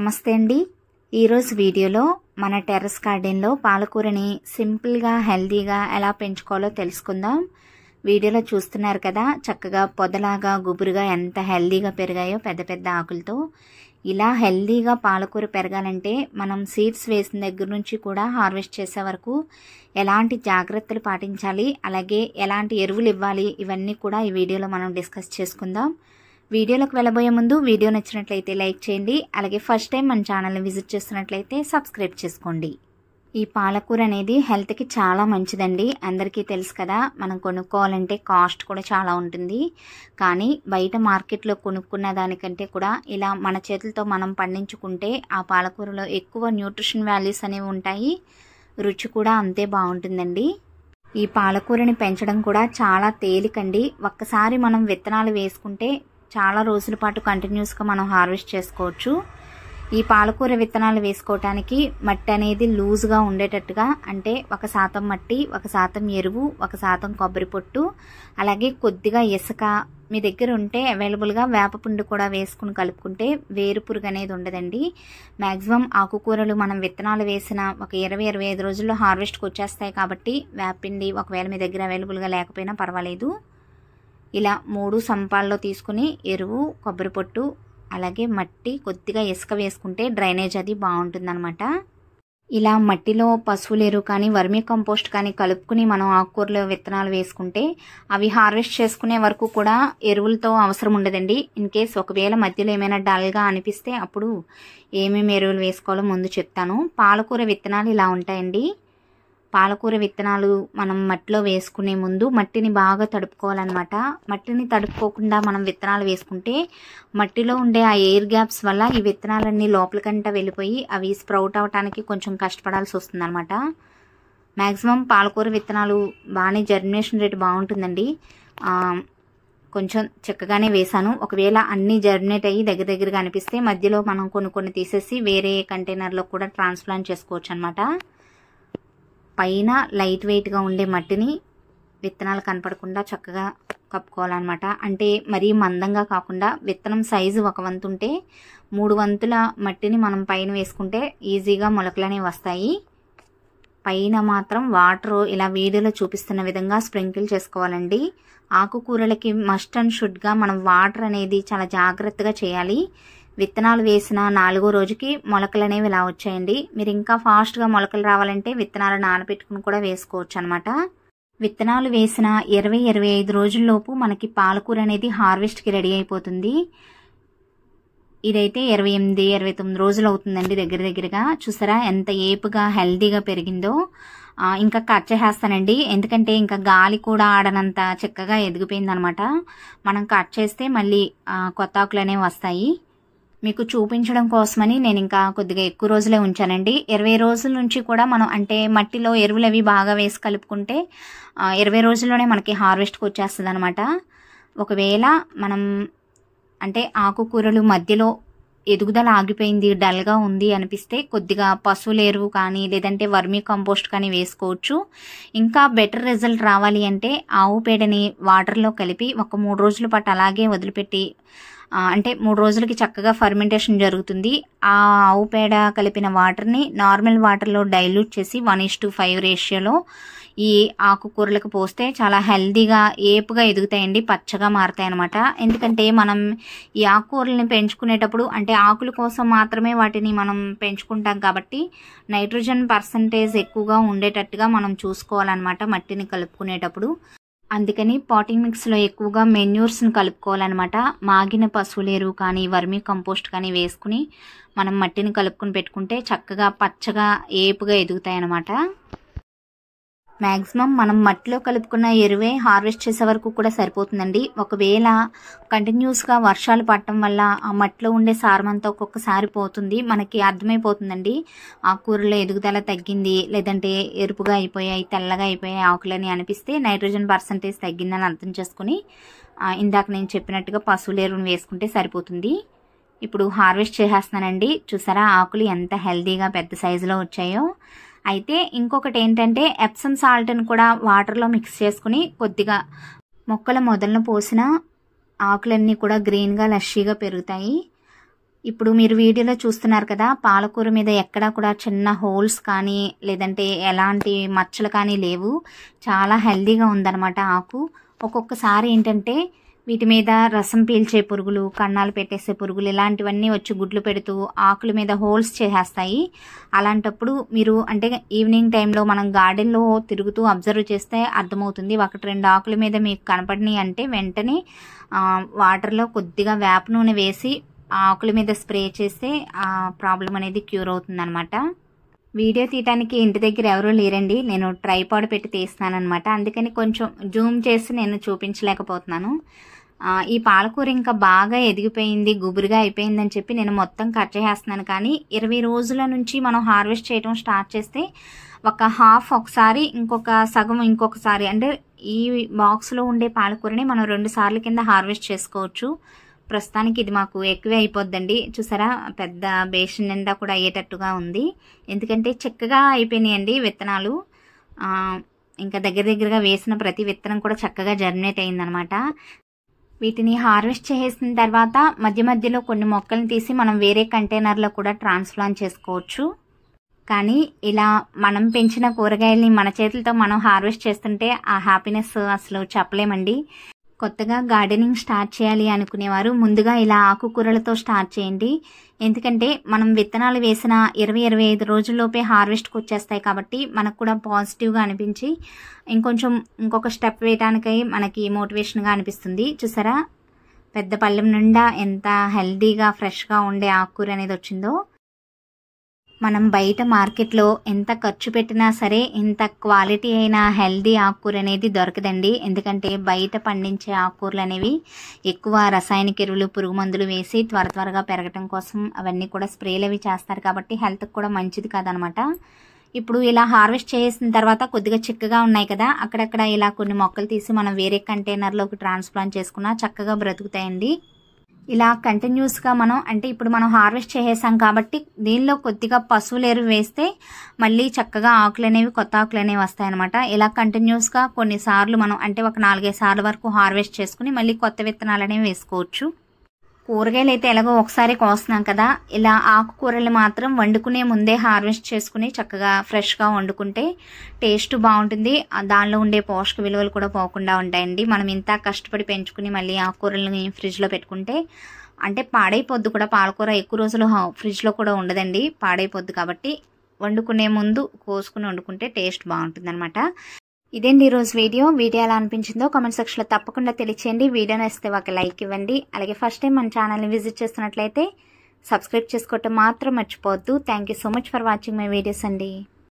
నమస్తే అండి ఈరోజు వీడియోలో మన టెర్రస్ గార్డెన్లో పాలకూరని సింపుల్గా హెల్దీగా ఎలా పెంచుకోవాలో తెలుసుకుందాం వీడియోలో చూస్తున్నారు కదా చక్కగా పొదలాగా గుబురుగా ఎంత హెల్దీగా పెరిగాయో పెద్ద పెద్ద ఆకులతో ఇలా హెల్దీగా పాలకూర పెరగాలంటే మనం సీడ్స్ వేసిన దగ్గర నుంచి కూడా హార్వెస్ట్ చేసే వరకు ఎలాంటి జాగ్రత్తలు పాటించాలి అలాగే ఎలాంటి ఎరువులు ఇవ్వాలి ఇవన్నీ కూడా ఈ వీడియోలో మనం డిస్కస్ చేసుకుందాం వీడియోలోకి వెళ్ళబోయే ముందు వీడియో నచ్చినట్లయితే లైక్ చేయండి అలాగే ఫస్ట్ టైం మన ఛానల్ని విజిట్ చేస్తున్నట్లయితే సబ్స్క్రైబ్ చేసుకోండి ఈ పాలకూర అనేది హెల్త్కి చాలా మంచిదండి అందరికీ తెలుసు కదా మనం కొనుక్కోవాలంటే కాస్ట్ కూడా చాలా ఉంటుంది కానీ బయట మార్కెట్లో కొనుక్కున్న దానికంటే కూడా ఇలా మన చేతులతో మనం పండించుకుంటే ఆ పాలకూరలో ఎక్కువ న్యూట్రిషన్ వాల్యూస్ అనేవి ఉంటాయి రుచి కూడా అంతే బాగుంటుందండి ఈ పాలకూరని పెంచడం కూడా చాలా తేలికండి ఒక్కసారి మనం విత్తనాలు వేసుకుంటే చాలా రోజుల పాటు కంటిన్యూస్గా మనం హార్వెస్ట్ చేసుకోవచ్చు ఈ పాలకూర విత్తనాలు వేసుకోవటానికి మట్టి అనేది లూజ్గా ఉండేటట్టుగా అంటే ఒక శాతం మట్టి ఒక శాతం ఎరువు ఒక శాతం కొబ్బరి పొట్టు అలాగే కొద్దిగా ఇసుక మీ దగ్గర ఉంటే అవైలబుల్గా వేపపుండు కూడా వేసుకుని కలుపుకుంటే వేరు పురుగు అనేది ఉండదండి మ్యాక్సిమం ఆకుకూరలు మనం విత్తనాలు వేసిన ఒక ఇరవై ఇరవై ఐదు రోజుల్లో హార్వెస్ట్కి వచ్చేస్తాయి కాబట్టి వేపిండి ఒకవేళ మీ దగ్గర అవైలబుల్గా లేకపోయినా పర్వాలేదు ఇలా మూడు సంపాల్లో తీసుకుని ఎరువు కొబ్బరి పొట్టు అలాగే మట్టి కొద్దిగా ఇసుక వేసుకుంటే డ్రైనేజ్ అది బాగుంటుందన్నమాట ఇలా మట్టిలో పశువుల ఎరువు కానీ వర్మీ కంపోస్ట్ కానీ కలుపుకుని మనం ఆకుకూరలో విత్తనాలు వేసుకుంటే అవి హార్వెస్ట్ చేసుకునే వరకు కూడా ఎరువులతో అవసరం ఉండదండి ఇన్ కేస్ ఒకవేళ మధ్యలో ఏమైనా డల్గా అనిపిస్తే అప్పుడు ఏమేమి ఎరువులు వేసుకోవాలో ముందు చెప్తాను పాలకూర విత్తనాలు ఇలా ఉంటాయండి పాలకూర విత్తనాలు మనం మట్టిలో వేసుకునే ముందు మట్టిని బాగా తడుపుకోవాలన్నమాట మట్టిని తడుపుకోకుండా మనం విత్తనాలు వేసుకుంటే మట్టిలో ఉండే ఆ ఎయిర్ గ్యాప్స్ వల్ల ఈ విత్తనాలన్నీ లోపలికంట వెళ్ళిపోయి అవి స్ప్రౌట్ అవడానికి కొంచెం కష్టపడాల్సి అనమాట మ్యాక్సిమం పాలకూర విత్తనాలు బాగానే జర్మినేషన్ రేట్ బాగుంటుందండి కొంచెం చక్కగానే వేశాను ఒకవేళ అన్ని జర్మినేట్ అయ్యి దగ్గర దగ్గరగా అనిపిస్తే మధ్యలో మనం కొన్ని కొన్ని తీసేసి వేరే కంటైనర్లో కూడా ట్రాన్స్ప్లాంట్ చేసుకోవచ్చు అనమాట పైన లైట్ వెయిట్గా ఉండే మట్టిని విత్తనాలు కనపడకుండా చక్కగా కప్పుకోవాలన్నమాట అంటే మరీ మందంగా కాకుండా విత్తనం సైజు ఒక వంతు ఉంటే మూడు వంతుల మట్టిని మనం పైన వేసుకుంటే ఈజీగా మొలకలనే వస్తాయి పైన మాత్రం వాటరు ఇలా వీడియోలో చూపిస్తున్న విధంగా స్ప్రింకిల్ చేసుకోవాలండి ఆకుకూరలకి మస్ట్ అండ్ షుడ్గా మనం వాటర్ అనేది చాలా జాగ్రత్తగా చేయాలి విత్తనాలు వేసిన నాలుగో రోజుకి మొలకలు అనేవి ఇలా వచ్చాయండి మీరు ఇంకా ఫాస్ట్గా మొలకలు రావాలంటే విత్తనాలు నానబెట్టుకుని కూడా వేసుకోవచ్చు అనమాట విత్తనాలు వేసిన ఇరవై ఇరవై ఐదు రోజుల్లోపు మనకి పాలకూర అనేది హార్వెస్ట్కి రెడీ అయిపోతుంది ఇదైతే ఇరవై ఎనిమిది ఇరవై తొమ్మిది రోజులు అవుతుందండి దగ్గర దగ్గరగా చూసారా ఎంత ఏపుగా హెల్దీగా పెరిగిందో ఇంకా కట్ చేసేస్తానండి ఎందుకంటే ఇంకా గాలి కూడా ఆడనంత చక్కగా ఎదిగిపోయిందనమాట మనం కట్ చేస్తే మళ్ళీ కొత్త ఆకులు అనేవి వస్తాయి మీకు చూపించడం కోసమని నేను ఇంకా కొద్దిగా ఎక్కువ రోజులే ఉంచానండి ఇరవై రోజుల నుంచి కూడా మనం అంటే మట్టిలో ఎరువులు అవి బాగా వేసి కలుపుకుంటే ఇరవై రోజుల్లోనే మనకి హార్వెస్ట్కి వచ్చేస్తుంది అనమాట ఒకవేళ మనం అంటే ఆకుకూరలు మధ్యలో ఎదుగుదల ఆగిపోయింది డల్గా ఉంది అనిపిస్తే కొద్దిగా పశువుల ఎరువు కానీ లేదంటే వర్మీ కంపోస్ట్ కానీ వేసుకోవచ్చు ఇంకా బెటర్ రిజల్ట్ రావాలి అంటే ఆవు పేడని వాటర్లో కలిపి ఒక మూడు రోజుల పాటు అలాగే వదిలిపెట్టి అంటే మూడు రోజులకి చక్కగా ఫర్మెంటేషన్ జరుగుతుంది ఆ ఆవు పేడ కలిపిన వాటర్ని నార్మల్ వాటర్లో డైల్యూట్ చేసి వన్ ఇస్ టు ఫైవ్ రేషియోలో ఈ ఆకుకూరలకు పోస్తే చాలా హెల్దీగా ఏపుగా ఎదుగుతాయండి పచ్చగా మారుతాయి అనమాట ఎందుకంటే మనం ఈ ఆకుకూరల్ని పెంచుకునేటప్పుడు అంటే ఆకుల కోసం మాత్రమే వాటిని మనం పెంచుకుంటాం కాబట్టి నైట్రోజన్ పర్సంటేజ్ ఎక్కువగా ఉండేటట్టుగా మనం చూసుకోవాలన్నమాట మట్టిని కలుపుకునేటప్పుడు అందుకని పాటింగ్ మిక్స్లో ఎక్కువగా మెన్యూర్స్ని కలుపుకోవాలన్నమాట మాగిన పశువుల ఎరువు కానీ వర్మి కంపోస్ట్ కానీ వేసుకుని మనం మట్టిని కలుపుకుని పెట్టుకుంటే చక్కగా పచ్చగా ఏపుగా ఎదుగుతాయి అన్నమాట మ్యాక్సిమం మనం మట్టిలో కలుపుకున్న ఎరువే హార్వెస్ట్ చేసే వరకు కూడా సరిపోతుందండి ఒకవేళ కంటిన్యూస్గా వర్షాలు పడటం వల్ల ఆ మట్టిలో ఉండే సారం అంతా ఒక్కొక్కసారి పోతుంది మనకి అర్థమైపోతుందండి ఆకుకూరలో ఎదుగుదల తగ్గింది లేదంటే ఎరుపుగా అయిపోయాయి తెల్లగా అయిపోయాయి ఆకులని అనిపిస్తే నైట్రోజన్ పర్సంటేజ్ తగ్గిందని అర్థం చేసుకుని ఇందాక నేను చెప్పినట్టుగా పశువుల ఎరువును వేసుకుంటే సరిపోతుంది ఇప్పుడు హార్వెస్ట్ చేసేస్తున్నానండి చూసారా ఆకులు ఎంత హెల్దీగా పెద్ద సైజులో వచ్చాయో అయితే ఇంకొకటి ఏంటంటే ఎప్సమ్ సాల్ట్ని కూడా వాటర్లో మిక్స్ చేసుకుని కొద్దిగా మొక్కల మొదలను పోసిన ఆకులన్నీ కూడా గ్రీన్గా లష్షీగా పెరుగుతాయి ఇప్పుడు మీరు వీడియోలో చూస్తున్నారు కదా పాలకూర మీద ఎక్కడా కూడా చిన్న హోల్స్ కానీ లేదంటే ఎలాంటి మచ్చలు కానీ లేవు చాలా హెల్దీగా ఉందన్నమాట ఆకు ఒక్కొక్కసారి ఏంటంటే వీటి మీద రసం పీల్చే పురుగులు కన్నాలు పెట్టేసే పురుగులు ఇలాంటివన్నీ వచ్చి గుడ్లు పెడుతూ ఆకుల మీద హోల్స్ చేసేస్తాయి అలాంటప్పుడు మీరు అంటే ఈవినింగ్ టైంలో మనం గార్డెన్లో తిరుగుతూ అబ్జర్వ్ చేస్తే అర్థమవుతుంది ఒకటి రెండు ఆకుల మీద మీకు కనపడినాయి అంటే వెంటనే వాటర్లో కొద్దిగా వేప నూనె వేసి ఆకుల మీద స్ప్రే చేస్తే ఆ ప్రాబ్లం అనేది క్యూర్ అవుతుంది వీడియో తీయడానికి ఇంటి దగ్గర ఎవరూ లేరండి నేను ట్రైపాడ్ పెట్టి అనమాట అందుకని కొంచెం జూమ్ చేసి నేను చూపించలేకపోతున్నాను ఈ పాలకూర ఇంకా బాగా ఎదిగిపోయింది గుబురుగా అయిపోయిందని చెప్పి నేను మొత్తం కట్ చేసేస్తున్నాను కానీ ఇరవై రోజుల నుంచి మనం హార్వెస్ట్ చేయడం స్టార్ట్ చేస్తే ఒక హాఫ్ ఒకసారి ఇంకొక సగం ఇంకొకసారి అంటే ఈ బాక్స్లో ఉండే పాలకూరని మనం రెండు సార్లు కింద హార్వెస్ట్ చేసుకోవచ్చు ప్రస్తుతానికి ఇది మాకు ఎక్కువే అయిపోద్దండి చూసారా పెద్ద బేషన్ నిండా కూడా అయ్యేటట్టుగా ఉంది ఎందుకంటే చక్కగా అయిపోయినాయండి విత్తనాలు ఇంకా దగ్గర దగ్గరగా వేసిన ప్రతి విత్తనం కూడా చక్కగా జర్మినేట్ అయిందనమాట వీటిని హార్వెస్ట్ చేసిన తర్వాత మధ్య మధ్యలో కొన్ని మొక్కలను తీసి మనం వేరే కంటైనర్లో కూడా ట్రాన్స్ప్లాంట్ చేసుకోవచ్చు కానీ ఇలా మనం పెంచిన కూరగాయల్ని మన చేతులతో మనం హార్వెస్ట్ చేస్తుంటే ఆ హ్యాపీనెస్ అసలు చెప్పలేమండి కొత్తగా గార్డెనింగ్ స్టార్ట్ చేయాలి అనుకునేవారు ముందుగా ఇలా ఆకుకూరలతో స్టార్ట్ చేయండి ఎందుకంటే మనం విత్తనాలు వేసిన ఇరవై ఇరవై ఐదు రోజుల్లోపే హార్వెస్ట్కి వచ్చేస్తాయి కాబట్టి మనకు కూడా పాజిటివ్గా అనిపించి ఇంకొంచెం ఇంకొక స్టెప్ వేయటానికై మనకి మోటివేషన్గా అనిపిస్తుంది చూసారా పెద్ద పళ్ళెం నిండా ఎంత హెల్దీగా ఫ్రెష్గా ఉండే ఆకుకూర అనేది వచ్చిందో మనం బయట మార్కెట్లో ఎంత ఖర్చు పెట్టినా సరే ఎంత క్వాలిటీ అయిన హెల్దీ ఆకుకూర అనేది దొరకదండి ఎందుకంటే బయట పండించే ఆకుకూరలు అనేవి ఎక్కువ రసాయనిక ఎరువులు పురుగు మందులు వేసి త్వర త్వరగా పెరగటం కోసం అవన్నీ కూడా స్ప్రేలు అవి చేస్తారు కాబట్టి హెల్త్కి కూడా మంచిది కాదనమాట ఇప్పుడు ఇలా హార్వెస్ట్ చేసిన తర్వాత కొద్దిగా చిక్కగా ఉన్నాయి కదా అక్కడక్కడ ఇలా కొన్ని మొక్కలు తీసి మనం వేరే కంటైనర్లోకి ట్రాన్స్ప్లాంట్ చేసుకున్నా చక్కగా బ్రతుకుతాయండి ఇలా కంటిన్యూస్గా మనం అంటే ఇప్పుడు మనం హార్వెస్ట్ చేసేసాం కాబట్టి దీనిలో కొద్దిగా పశువులు ఎరువు వేస్తే మళ్ళీ చక్కగా ఆకులు అనేవి కొత్త ఆకులు అనేవి వస్తాయన్నమాట ఇలా కంటిన్యూస్గా కొన్నిసార్లు మనం అంటే ఒక నాలుగైదు సార్లు వరకు హార్వెస్ట్ చేసుకుని మళ్ళీ కొత్త విత్తనాలు అనేవి వేసుకోవచ్చు కూరగాయలు అయితే ఎలాగో ఒకసారి కోస్తున్నాం కదా ఇలా ఆకుకూరలు మాత్రం వండుకునే ముందే హార్వెస్ట్ చేసుకుని చక్కగా ఫ్రెష్గా వండుకుంటే టేస్ట్ బాగుంటుంది దానిలో ఉండే పోషక విలువలు కూడా పోకుండా ఉంటాయండి మనం ఇంత కష్టపడి పెంచుకుని మళ్ళీ ఆకుకూరలని ఫ్రిడ్జ్లో పెట్టుకుంటే అంటే పాడైపోద్దు కూడా పాలకూర ఎక్కువ రోజులు ఫ్రిడ్జ్లో కూడా ఉండదండి పాడైపోద్దు కాబట్టి వండుకునే ముందు కోసుకుని వండుకుంటే టేస్ట్ బాగుంటుంది అనమాట ఇదేంటి ఈరోజు వీడియో వీడియో ఎలా అనిపించిందో కామెంట్ సెక్షన్లో తప్పకుండా తెలియచేయండి వీడియోని ఇస్తే ఒక లైక్ ఇవ్వండి అలాగే ఫస్ట్ టైం మన ఛానల్ని విజిట్ చేస్తున్నట్లయితే సబ్స్క్రైబ్ చేసుకోవటం మాత్రం మర్చిపోవద్దు thank so much for watching my videos అండి